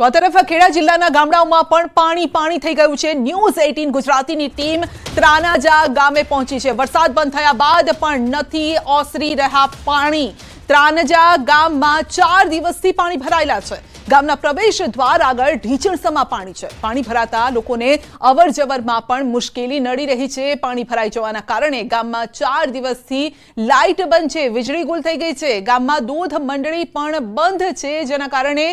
તો આ તરફ ખેડા જિલ્લાના ગામડાઓમાં પણ પાણી પાણી થઈ ગયું છે ન્યૂઝ એઇટીન ગુજરાતીની ટીમ ત્રાનાજા ગામે પહોંચી છે વરસાદ બંધ થયા બાદ પણ નથી ઓસરી રહ્યા પાણી ત્રાનજા ગામમાં ચાર દિવસથી પાણી ભરાયેલા છે ગામના પ્રવેશ દ્વાર આગળ ઢીચણસમાં પાણી છે પાણી ભરાતા લોકોને અવર જવરમાં પણ મુશ્કેલી નડી રહી છે પાણી ભરાઈ જવાના કારણે ગામમાં ચાર દિવસથી લાઇટ બંધ છે વીજળી ગુલ થઈ ગઈ છે ગામમાં દૂધ મંડળી પણ બંધ છે જેના કારણે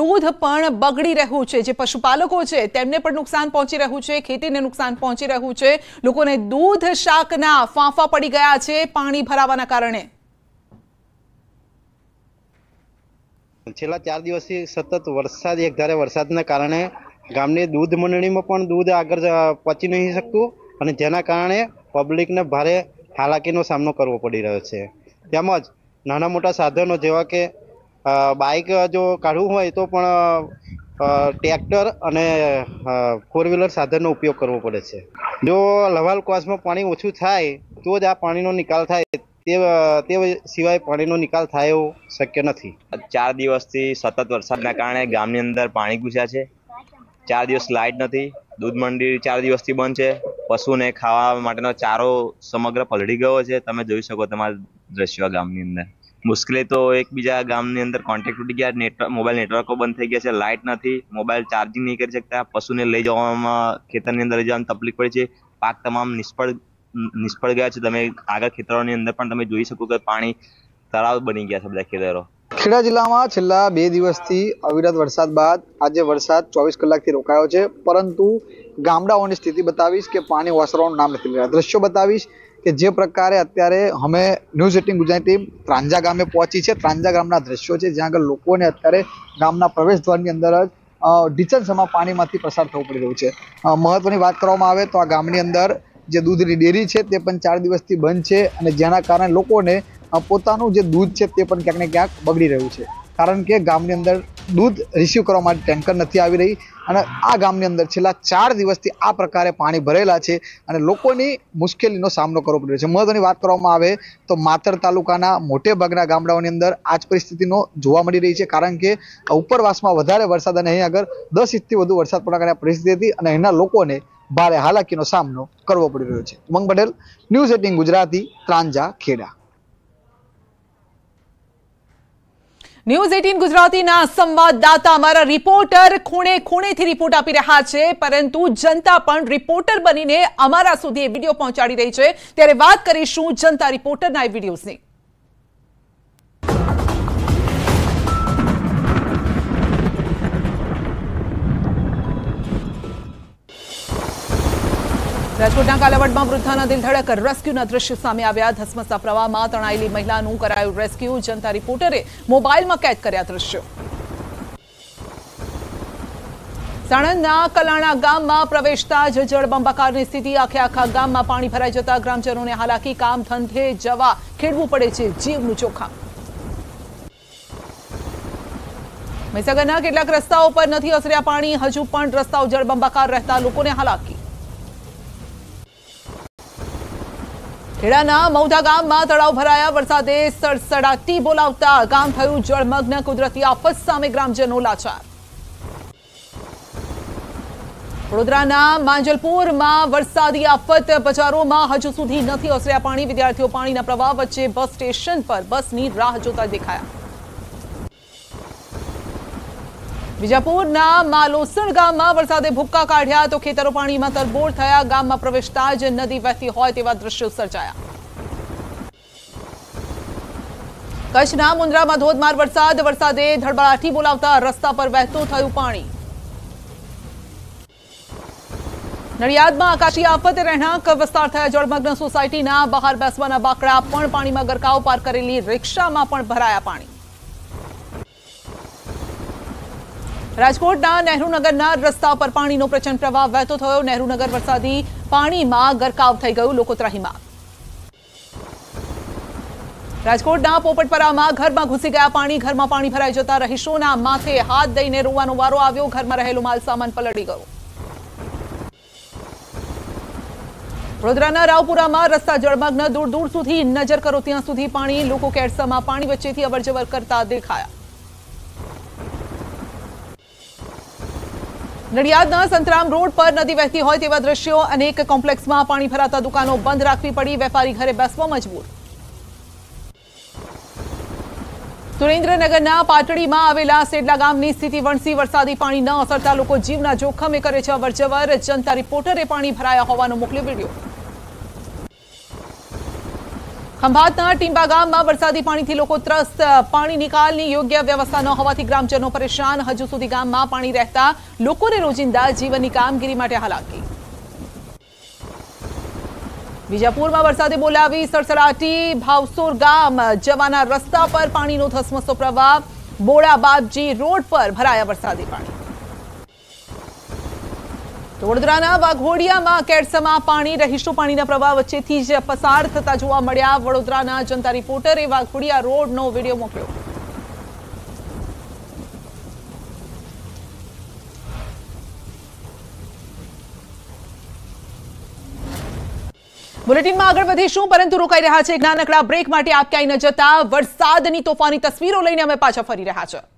દૂધ પણ બગડી રહ્યું છે જે પશુપાલકો છે તેમને પણ નુકસાન પહોંચી રહ્યું છે ખેતીને નુકસાન પહોંચી રહ્યું છે લોકોને દૂધ શાકના ફાંફા પડી ગયા છે પાણી ભરાવાના કારણે છેલ્લા ચાર દિવસથી સતત વરસાદ એકધારે વરસાદના કારણે ગામની દૂધ મંડળીમાં પણ દૂધ આગળ પચી નહીં શકતું અને જેના કારણે પબ્લિકને ભારે હાલાકીનો સામનો કરવો પડી રહ્યો છે તેમજ નાના મોટા સાધનો જેવા કે બાઇક જો કાઢવું હોય તો પણ ટ્રેક્ટર અને ફોર વ્હીલર સાધનનો ઉપયોગ કરવો પડે છે જો લવાલ કોસમાં પાણી ઓછું થાય તો જ આ પાણીનો નિકાલ થાય તે સિવાય પાણીનો નિકાલ થાય એવો શક્ય નથી ચાર દિવસથી સતત વરસાદના કારણે ગામની અંદર પાણી ઘૂસ્યા છે ચાર દિવસ લાઇટ નથી દૂધ મંડી ચાર દિવસથી બંધ છે પશુને ખાવા માટેનો ચારો સમગ્ર પલળી ગયો છે તમે જોઈ શકો તમારા દ્રશ્યો ગામની અંદર મુશ્કેલી તો એકબીજા ગામની અંદર કોન્ટેક્ટ તૂટી ગયા નેટવર્ક મોબાઈલ નેટવર્કો બંધ થઈ ગયા છે લાઇટ નથી મોબાઈલ ચાર્જિંગ નહીં કરી શકતા પશુને લઈ જવામાં ખેતરની અંદર લઈ જવામાં તકલીફ પડી છે પાક તમામ નિષ્ફળ નિષ્ફળ ગયા છે તમે આગળ ખેતરોની અંદર પણ તમે જોઈ શકો કે પાણી તળાવ બની ગયા છે બધા ખેતરો ખેડા જિલ્લામાં છેલ્લા બે દિવસથી અવિરત વરસાદ બાદ આજે વરસાદ ચોવીસ કલાકથી રોકાયો છે પરંતુ ગામડાઓની સ્થિતિ બતાવીશ કે પાણી ઓસરવાનું નામ નથી લેતા દ્રશ્યો બતાવીશ કે જે પ્રકારે અત્યારે અમે news eighteen Gujarati team Tranja ગામે પહોંચી છે ત્રાંજા ગામના દ્રશ્યો છે જ્યાં આગળ લોકોને અત્યારે ગામના પ્રવેશદ્વારની અંદર જ ડિચન્સમાં પાણીમાંથી પસાર થવું પડી રહ્યું છે મહત્વની વાત કરવામાં આવે તો આ ગામની અંદર જે દૂધની ડેરી છે તે પણ ચાર દિવસથી બંધ છે અને જેના કારણે લોકોને પોતાનું જે દૂધ છે તે પણ ક્યાંક ને ક્યાંક બગડી રહ્યું છે કારણ કે ગામની અંદર દૂધ રિસીવ કરવા માટે ટેન્કર નથી આવી રહી અને આ ગામની અંદર છેલ્લા ચાર દિવસથી આ પ્રકારે પાણી ભરેલા છે અને લોકોની મુશ્કેલીનો સામનો કરવો પડ્યો છે મહત્વની વાત કરવામાં આવે તો માતર તાલુકાના મોટે ભાગના ગામડાઓની અંદર આ જ પરિસ્થિતિનો જોવા મળી રહી છે કારણ કે ઉપરવાસમાં વધારે વરસાદ અને અહીં આગળ દસ ઇંચથી વધુ વરસાદ પડવા પરિસ્થિતિ હતી અને અહીંના લોકોને ભારે હાલાકીનો સામનો કરવો પડી રહ્યો છે Umang Patel news eighteen Gujarati Tranja Kheda news eighteen ગુજરાતીના સંવાદદાતા અમારા રિપોર્ટર ખૂણે ખૂણેથી રિપોર્ટ આપી રહ્યા છે પરંતુ જનતા પણ રિપોર્ટર બનીને અમારા સુધી વિડીયો પહોંચાડી રહી છે ત્યારે વાત કરીશું જનતા રિપોર્ટરના વિડીયોઝની રાજકોટના કાલાવડમાં વૃદ્ધાના દિલ રેસ્ક્યુના દ્રશ્ય સામે આવ્યા ધસમસા પ્રવાહમાં તણાયેલી મહિલાનું કરાયું રેસ્ક્યુ જનતા રિપોર્ટરે મોબાઈલમાં કેદ કર્યા દ્રશ્યો સાણંદના કલાણા ગામમાં પ્રવેશતા જ જળબંબાકારની સ્થિતિ આખે આખા ગામમાં પાણી ભરાઈ જતા ગ્રામજનોને હાલાકી કામ ધંધે જવા ખેડવું પડે છે જીવનું જોખમ મહીસાગરના કેટલાક રસ્તાઓ પર નથી અસર્યા પાણી હજુ પણ રસ્તાઓ જળબંબાકાર રહેતા લોકોને હાલાકી ખેડાના મૌધા ગામમાં તળાવ ભરાયા વરસાદે સડસડાટી બોલાવતા ગામ થયું જળમગ્ન કુદરતી આફત સામે ગ્રામજનો લાચાર વડોદરાના માંજલપુરમાં વરસાદી આફત પચારોમાં હજુ સુધી નથી ઓસર્યા પાણી વિદ્યાર્થીઓ પાણીના પ્રવાહ વચ્ચે બસ સ્ટેશન પર બસની રાહ જોતા દેખાયા વિજાપુરના માલોસણ ગામમાં વરસાદે ભૂક્કા કાઢ્યા તો ખેતરો પાણીમાં તરબોળ થયા ગામમાં પ્રવેશતા જ નદી વહેતી હોય તેવા દ્રશ્યો સર્જાયા કચ્છના મુન્દ્રામાં ધોધમાર વરસાદ વરસાદે ધડબડાટી બોલાવતા રસ્તા પર વહેતું થયું પાણી નડિયાદમાં આકાશી આફતે રહેણાંક વિસ્તાર થયા જળમગ્ન સોસાયટીના બહાર બેસવાના બાકડા પણ પાણીમાં ગરકાવ પાર કરેલી રિક્ષામાં પણ ભરાયા પાણી રાજકોટના નહેરુનગરના રસ્તા પર પાણીનો પ્રચંડ પ્રવાહ વહેતો થયો નહેરુનગર વરસાદી પાણીમાં ગરકાવ થઈ ગયું લોકો ત્રાહીમાં રાજકોટના પોપટપરામાં ઘરમાં ઘૂસી ગયા પાણી ઘરમાં પાણી ભરાઈ જતા રહીશોના માથે હાથ દઈને રોવાનો વારો આવ્યો ઘરમાં રહેલો માલ સામાન પલળી ગયો વડોદરાના રાવપુરામાં રસ્તા જળમગ્ન દૂર દૂર સુધી નજર કરો ત્યાં સુધી પાણી લોકો કેરસામાં પાણી વચ્ચેથી અવરજવર કરતા દેખાયા નડિયાદના સંતરામ રોડ પર નદી વહેતી હોય તેવા દ્રશ્યો અનેક કોમ્પ્લેક્સમાં પાણી ભરાતા દુકાનો બંધ રાખવી પડી વેપારી ઘરે બેસવા મજબૂર સુરેન્દ્રનગરના પાટડીમાં આવેલા સેડલા ગામની સ્થિતિ વણસી વરસાદી પાણી ન અસરતા લોકો જીવના જોખમે કરે છે અવરજવર જનતા રિપોર્ટરે પાણી ભરાયા હોવાનો મોકલ્યો વિડીયો ખંભાતના ટીંબા ગામમાં વરસાદી પાણીથી લોકો ત્રસ્ત પાણી નિકાલની યોગ્ય વ્યવસ્થા ન હોવાથી ગ્રામજનો પરેશાન હજુ સુધી ગામમાં પાણી રહેતા લોકોને રોજિંદા જીવનની કામગીરી માટે હાલાકી બીજાપુરમાં વરસાદે બોલાવી સરસરાટી ભાવસોર ગામ જવાના રસ્તા પર પાણીનો ધસમસો પ્રવાહ બોડા બાપજી રોડ પર ભરાયા વરસાદી પાણી તો વડોદરાના વાઘોડિયામાં કેડસમાં પાણી રહીશું પાણીના પ્રવાહ વચ્ચેથી જ પસાર થતા જોવા મળ્યા વડોદરાના જનતા રિપોર્ટરે વાઘોડિયા રોડનો વિડીયો મોકલ્યો બુલેટિનમાં આગળ વધીશું પરંતુ રોકાઈ રહ્યા છે નાનકડા બ્રેક માટે આપ ક્યાંય ન જતા વરસાદની તોફાની તસવીરો લઈને અમે પાછા ફરી રહ્યા છીએ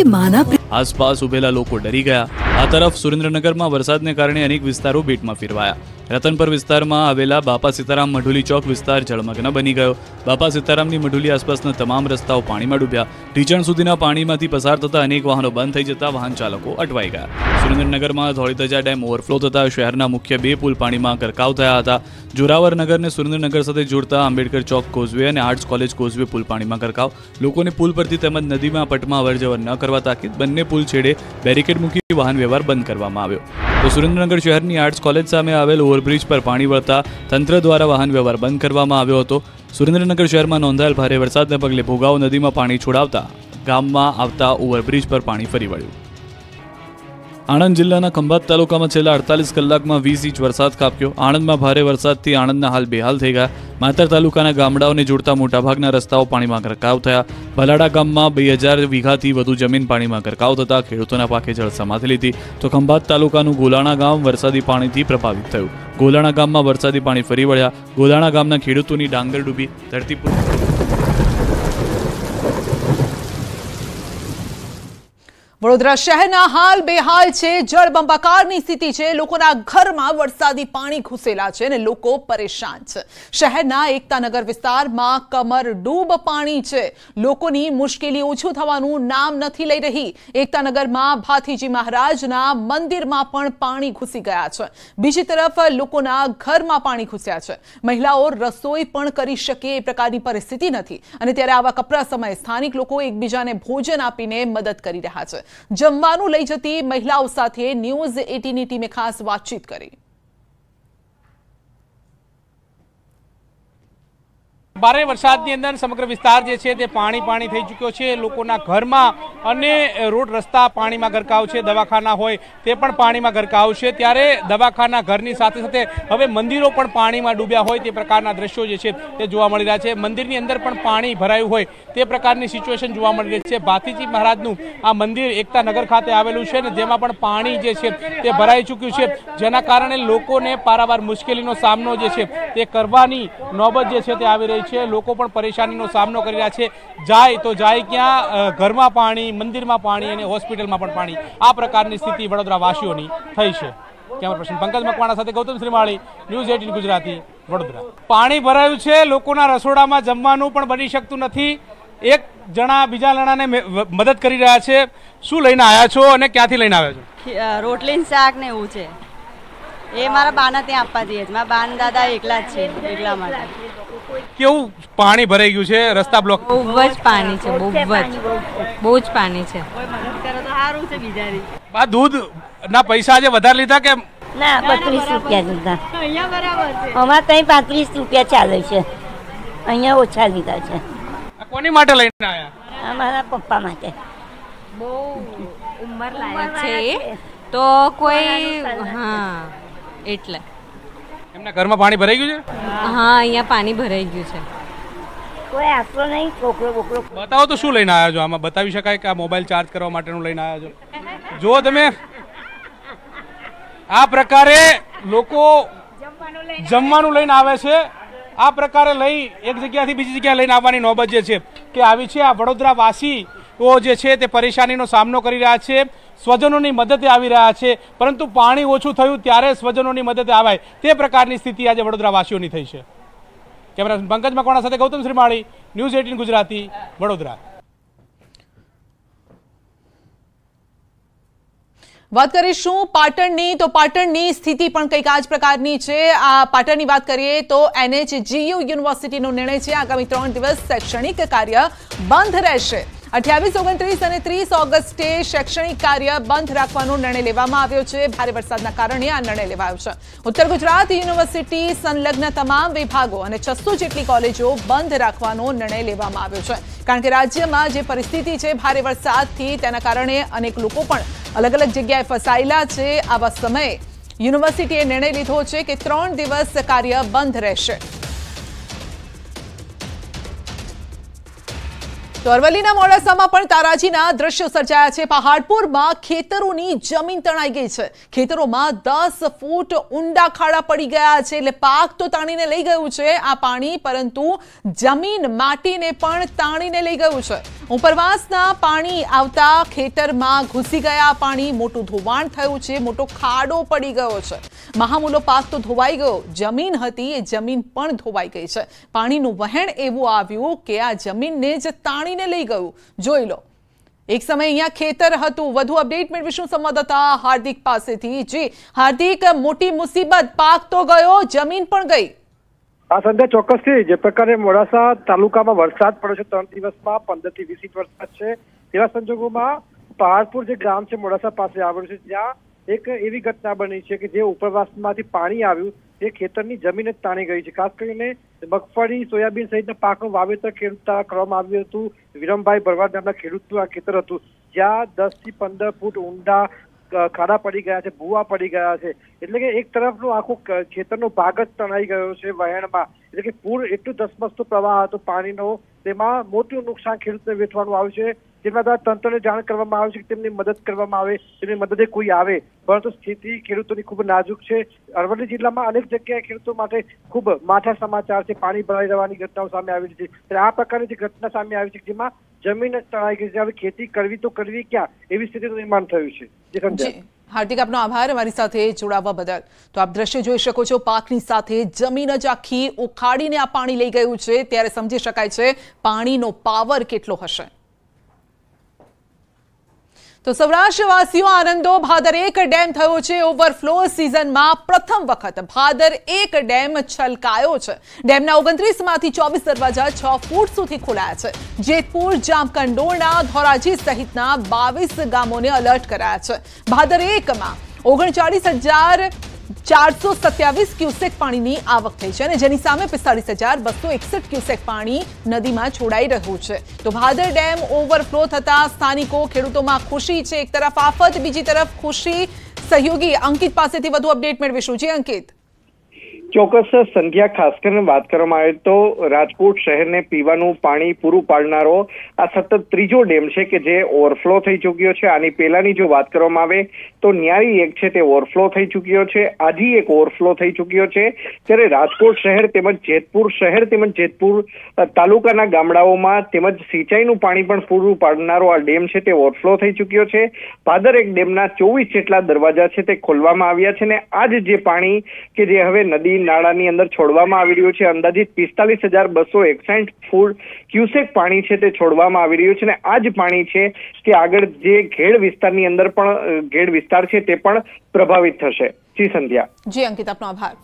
અરે માના આસપાસ ઉભેલા લોકો ડરી ગયા આ તરફ સુરેન્દ્રનગરમાં વરસાદને કારણે અનેક વિસ્તારો બેટમાં ફેરવાયા રતનપર વિસ્તારમાં આવેલા બાપા સીતારામ મઢુલી ચોક વિસ્તાર જળમગ્ન બની ગયો બાપા સીતારામની મઢુલી આસપાસના તમામ રસ્તાઓ પાણીમાં ડૂબ્યા રીચણ સુધીના પાણીમાંથી પસાર થતા અનેક વાહનો બંધ થઈ જતા વાહન ચાલકો અટવાઈ ગયા સુરેન્દ્રનગરમાં ધોળીતજા ડેમ ઓવરફ્લો થતા શહેરના મુખ્ય બે પુલ પાણીમાં ગર્કાવતા હતા જોરાવરનગરને સુરેન્દ્રનગર સાથે જોડતા અંબેડકર ચોક કોઝવે અને આર્ટસ કોલેજ કોઝવે પુલ પાણીમાં ગર્કાવ લોકોએ પુલ પરથી તત્કાળ નદીમાં પટમાવર્જોન ન કરવાતા કે બન્યે પુલ છેડે બેરિકેડ મૂકી વાહન વ્યવહાર બંધ કરવામાં આવ્યો તો સુરેન્દ્રનગર શહેરની આર્ટ્સ કોલેજ સામે આવેલ ઓવરબ્રિજ પર પાણી વળતા તંત્ર દ્વારા વાહન વ્યવહાર બંધ કરવામાં આવ્યો હતો સુરેન્દ્રનગર શહેરમાં નોંધાયેલ ભારે વરસાદને પગલે ભોગાવ નદીમાં પાણી છોડાવતા ગામમાં આવતા ઓવરબ્રિજ પર પાણી ફરી વળ્યું આણંદ જિલ્લાના ખંભાત તાલુકામાં છેલ્લા અડતાલીસ કલાકમાં વીસ ઇંચ વરસાદ કાપ્યો આણંદમાં ભારે વરસાદથી આણંદના હાલ બેહાલ થઈ ગયા માતર તાલુકાના ગામડાઓને જોડતા મોટાભાગના રસ્તાઓ પાણીમાં ગરકાવ થયા ભલાડા ગામમાં બે હજાર વીઘાથી વધુ જમીન પાણીમાં ગરકાવ થતા ખેડૂતોના પાકે જળસમાથી લીધી તો ખંભાત તાલુકાનું ગોલાણા ગામ વરસાદી પાણીથી પ્રભાવિત થયું ગોલાણા ગામમાં વરસાદી પાણી ફરી વળ્યા ગોલાણા ગામના ખેડૂતોની ડાંગર ડૂબી ધરતીપુર વડોદરા શહેરના હાલ બેહાલ છે જળબંબાકારની સ્થિતિ છે લોકોના ઘરમાં વરસાદી પાણી ઘૂસેલા છે અને લોકો પરેશાન છે શહેરના એકતાનગર વિસ્તારમાં કમર ડૂબ પાણી છે લોકોની મુશ્કેલી ઓછું થવાનું નામ નથી લઈ રહી એકતાનગરમાં ભાથીજી મહારાજના મંદિરમાં પણ પાણી ઘૂસી ગયા છે બીજી તરફ લોકોના ઘરમાં પાણી ઘૂસ્યા છે મહિલાઓ રસોઈ પણ કરી શકે એ પ્રકારની પરિસ્થિતિ નથી અને ત્યારે આવા કપરા સમયે સ્થાનિક લોકો એકબીજાને ભોજન આપીને મદદ કરી રહ્યા છે જમવાનું લઈ જતી મહિલાઓ સાથે ન્યૂઝ એટીની ટીમે ખાસ વાતચીત કરી ભારે વરસાદની અંદર સમગ્ર વિસ્તાર જે છે તે પાણી પાણી થઈ ચૂક્યો છે લોકોના ઘરમાં અને રોડ રસ્તા પાણીમાં ગરકાવ છે દવાખાના હોય તે પણ પાણીમાં ગરકાવ છે ત્યારે દવાખાના ઘરની સાથે સાથે હવે મંદિરો પણ પાણીમાં ડૂબ્યા હોય તે પ્રકારના દ્રશ્યો જે છે તે જોવા મળી રહ્યા છે મંદિરની અંદર પણ પાણી ભરાયું હોય તે પ્રકારની સિચ્યુએશન જોવા મળી રહી છે ભાતીજી મહારાજનું આ મંદિર એકતાનગર ખાતે આવેલું છે ને જેમાં પણ પાણી જે છે તે ભરાઈ ચૂક્યું છે જેના કારણે લોકોને પારાવાર મુશ્કેલીનો સામનો જે છે તે કરવાની નોબત જે છે તે આવી રહી છે છે લોકો પણ પરેશાનીનો સામનો કરી રહ્યા છે જાય તો જાય ક્યાં ઘરમાં પાણી મંદિરમાં પાણી અને હોસ્પિટલમાં પણ પાણી આ પ્રકારની સ્થિતિ વડોદરા વાસીઓની થઈ છે કેમેરા પર્સન પંકજ મકવાણા સાથે ગૌતમ શ્રીમાળી ન્યૂઝ એટીન ગુજરાતી વડોદરા પાણી ભરાયું છે લોકોના રસોડામાં જમવાનું પણ બની શકતું નથી એક જણા બીજા જણાને મદદ કરી રહ્યા છે શું લઈને આવ્યા છો અને ક્યાંથી લઈને આવ્યા છો રોટલી શાક ને એવું છે એ મારા બાના ત્યાં આપવા જઈએ છે મારા બાન દાદા એકલા જ છે એકલા માટે કેવું પાણી ભરાઈ ગયું છે રસ્તા બ્લોક બહુ જ પાણી છે બહુ જ બહુ જ પાણી છે આ દૂધ ના પૈસા આજે વધારે લીધા કે ના બત્રીસ રૂપિયા લીધા અમારે ત્યાં પાંત્રીસ રૂપિયા ચાલે છે અહીંયા ઓછા લીધા છે કોની માટે લઈને આવ્યા અમારા પપ્પા માટે બહુ ઉંમર લાયક છે તો કોઈ હા એટલે એમના ઘરમાં પાણી ભરાઈ ગયું છે હા અહીંયા પાણી ભરાઈ ગયું છે કોઈ આશરો નહીં કોકરો કોકરો બતાવો તો શું લઈને આવ્યા છો આમાં બતાવી શકાય કે આ મોબાઈલ ચાર્જ કરવા માટેનું લઈને આવ્યા છો જો તમે આ પ્રકારે લોકો જમવાનું લઈને આવે છે આ પ્રકારે લઈ એક જગ્યાથી બીજી જગ્યાએ લઈને આવવાની નોબત જે છે કે આવી છે આ વડોદરા વાસીઓ જે છે તે પરેશાનીનો સામનો કરી રહ્યા છે સ્વજનોની મદદે આવી રહ્યા છે પરંતુ પાણી ઓછું થયું ત્યારે સ્વજનોની મદદે આવાય તે પ્રકારની સ્થિતિ આજે વડોદરાવાસીઓની થઈ છે કેમેરા પંકજ મકવાણા સાથે ગૌતમ શ્રીમાળી ન્યૂઝ એટીન ગુજરાતી વડોદરા વાત કરીશું પાટણની તો પાટણની સ્થિતિ પણ કંઈક આ જ પ્રકારની છે આ પાટણની વાત કરીએ તો એનએચજીયુ યુનિવર્સિટીનો નિર્ણય છે આગામી ત્રણ દિવસ શૈક્ષણિક કાર્ય બંધ રહેશે અઠ્યાવીસ ઓગણત્રીસ અને ત્રીસ ઓગસ્ટે શૈક્ષણિક કાર્ય બંધ રાખવાનો નિર્ણય લેવામાં આવ્યો છે ભારે વરસાદના કારણે આ નિર્ણય લેવાયો છે ઉત્તર ગુજરાત યુનિવર્સિટી સંલગ્ન તમામ વિભાગો અને છસો જેટલી કોલેજો બંધ રાખવાનો નિર્ણય લેવામાં આવ્યો છે કારણ કે રાજ્યમાં જે પરિસ્થિતિ છે ભારે વરસાદથી તેના કારણે અનેક લોકો પણ અલગ અલગ જગ્યાએ ફસાયેલા છે આવા સમયે યુનિવર્સિટીએ નિર્ણય લીધો છે કે ત્રણ દિવસ કાર્ય બંધ રહેશે તો અરવલ્લીના મોડાસામાં પણ તારાજીના દ્રશ્યો સર્જાયા છે પહાડપુરમાં ખેતરોની જમીન તણાઈ ગઈ છે ખેતરોમાં દસ ફૂટ ઊંડા ખાડા પડી ગયા છે એટલે પાક તો તાણીને લઈ ગયું છે આ પાણી પરંતુ જમીન માટીને પણ તાણીને લઈ ગયું છે ઉપરવાસના પાણી આવતા ખેતરમાં ઘૂસી ગયા પાણી મોટું ધોવાણ થયું છે મોટો ખાડો પડી ગયો છે મહામૂલો પાક તો ધોવાઈ ગયો જમીન હતી એ જમીન પણ ધોવાઈ ગઈ છે પાણીનું વહેણ એવું આવ્યું કે આ જમીનને જ તાણીને લઈ ગયું જોઈ લો એક સમય અહીંયા ખેતર હતું વધુ અપડેટ મેળવીશું સંવાદદાતા હાર્દિક પાસેથી જી હાર્દિક મોટી મુસીબત પાક તો ગયો જમીન પણ ગઈ આ સંધ્યા ચોક્કસથી જે પ્રકારે મોડાસા તાલુકામાં વરસાદ પડ્યો છે ત્રણ દિવસમાં પંદર થી વીસ ઇંચ વરસાદ છે તેવા સંજોગોમાં પહાડપુર જે ગામ છે મોડાસા પાસે આવેલું છે ત્યાં એક એવી ઘટના બની છે કે જે ઉપરવાસમાંથી પાણી આવ્યું તે ખેતરની જમીન જ તાણી ગઈ છે ખાસ કરીને મગફળી સોયાબીન સહિતના પાકનું વાવેતર ખેડૂત કરવામાં આવ્યું હતું વિરમભાઈ ભરવાડ નામના ખેડૂતનું આ ખેતર હતું જ્યાં દસ થી પંદર ફૂટ ઊંડા ખાડા પડી ગયા છે ભૂવા પડી ગયા છે એટલે કે એક તરફનું આખું ખેતરનો ભાગ જ તણાઈ ગયો છે વહેણમાં એટલે કે પૂર એટલું ધસમસતો પ્રવાહ હતો પાણીનો તેમાં મોટું નુકસાન ખેડૂતને વેઠવાનું છે જેના દ્વારા તંત્રને જાણ કરવામાં આવે છે કે તેમની મદદ કરવામાં આવે તેમની મદદે કોઈ આવે પરંતુ સ્થિતિ ખેડૂતોની ખૂબ નાજુક છે અરવલ્લી જિલ્લામાં અનેક જગ્યાએ ખેડૂતો માટે ખૂબ માઠા સમાચાર છે પાણી ભરાઈ જવાની ઘટનાઓ સામે આવી રહી છે આ પ્રકારની જે ઘટના સામે આવી છે જેમાં જમીન જ તણાઈ ગઈ છે હવે ખેતી કરવી તો કરવી ક્યાં એવી સ્થિતિનું નિર્માણ થયું છે જે સમજાય હાર્દિક આપનો આભાર અમારી સાથે જોડાવા બદલ તો આપ દ્રશ્ય જોઈ શકો છો પાકની સાથે જમીન જ આખી ઉખાડીને આ પાણી લઈ ગયું છે ત્યારે સમજી શકાય છે પાણીનો પાવર કેટલો હશે તો સૌરાષ્ટ્રવાસીઓ આનંદો ભાદર એક ડેમ થયો છે ઓવરફ્લો સિઝનમાં પ્રથમ વખત ભાદર એક ડેમ છલકાયો છે ડેમના ઓગણત્રીસમાંથી ચોવીસ દરવાજા છ ફૂટ સુધી ખોલાયા છે જેતપુર જામકંડોળના ધોરાજી સહિતના બાવીસ ગામોને અલર્ટ કરાયા છે ભાદર એકમાં ઓગણચાળીસ હજાર ચારસો સત્યાવીસ ક્યુસેક પાણીની આવક થઈ છે અને જેની સામે પિસ્તાળીસ હજાર બસો એકસઠ ક્યુસેક પાણી નદીમાં છોડાઈ રહ્યું છે તો ભાદર ડેમ ઓવરફ્લો થતા સ્થાનિકો ખેડૂતોમાં ખુશી છે એક તરફ આફત બીજી તરફ ખુશી સહયોગી અંકિત પાસેથી વધુ અપડેટ મેળવીશું જી અંકિત ચોક્કસ સંધ્યા ખાસ કરીને વાત કરવામાં આવે તો રાજકોટ શહેરને પીવાનું પાણી પૂરું પાડનારો આ સતત ત્રીજો ડેમ છે કે જે ઓવરફ્લો થઈ ચૂક્યો છે આની પહેલાની જો વાત કરવામાં આવે તો ન્યારી એક છે તે ઓવરફ્લો થઈ ચૂક્યો છે આજે એક ઓવરફ્લો થઈ ચૂક્યો છે ત્યારે રાજકોટ શહેર તેમજ જેતપુર શહેર તેમજ જેતપુર તાલુકાના ગામડાઓમાં તેમજ સિંચાઈનું પાણી પણ પૂરું પાડનારો આ ડેમ છે તે ઓવરફ્લો થઈ ચૂક્યો છે ભાદર એક ડેમના ચોવીસ જેટલા દરવાજા છે તે ખોલવામાં આવ્યા છે ને આજ જે પાણી કે જે હવે નદી નદી નાળાની અંદર છોડવામાં આવી રહ્યું છે અંદાજિત પિસ્તાલીસ હજાર બસો એકસાઠ ફૂડ ક્યુસેક પાણી છે તે છોડવામાં આવી રહ્યું છે અને આ જ પાણી છે કે આગળ જે ઘેડ વિસ્તારની અંદર પણ ઘેડ વિસ્તાર છે તે પણ પ્રભાવિત થશે જી સંધ્યા જી અંકિત આપનો આભાર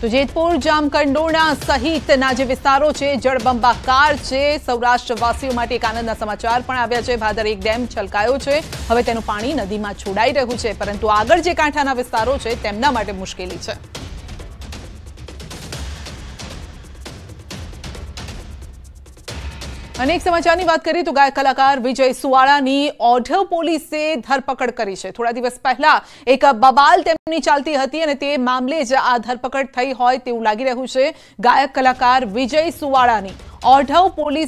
તો જેતપુર જામકંડોરણા સહિતના જે વિસ્તારો છે જળબંબાકાર છે સૌરાષ્ટ્રવાસીઓ માટે એક આનંદના સમાચાર પણ આવ્યા છે ભાદર એક ડેમ છલકાયો છે હવે તેનું પાણી નદીમાં છોડાઈ રહ્યું છે પરંતુ આગળ જે કાંઠાના વિસ્તારો છે તેમના માટે મુશ્કેલી છે અનેક સમાચારની વાત કરીએ તો ગાયક કલાકાર વિજય સુવાળાની ઓઢવ પોલીસે ધરપકડ કરી છે થોડા દિવસ પહેલા એક બબાલ તેમની ચાલતી હતી અને તે મામલે જ આ ધરપકડ થઈ હોય તેવું લાગી રહ્યું છે ગાયક કલાકાર વિજય સુવાળાની ઓઢવ પોલીસ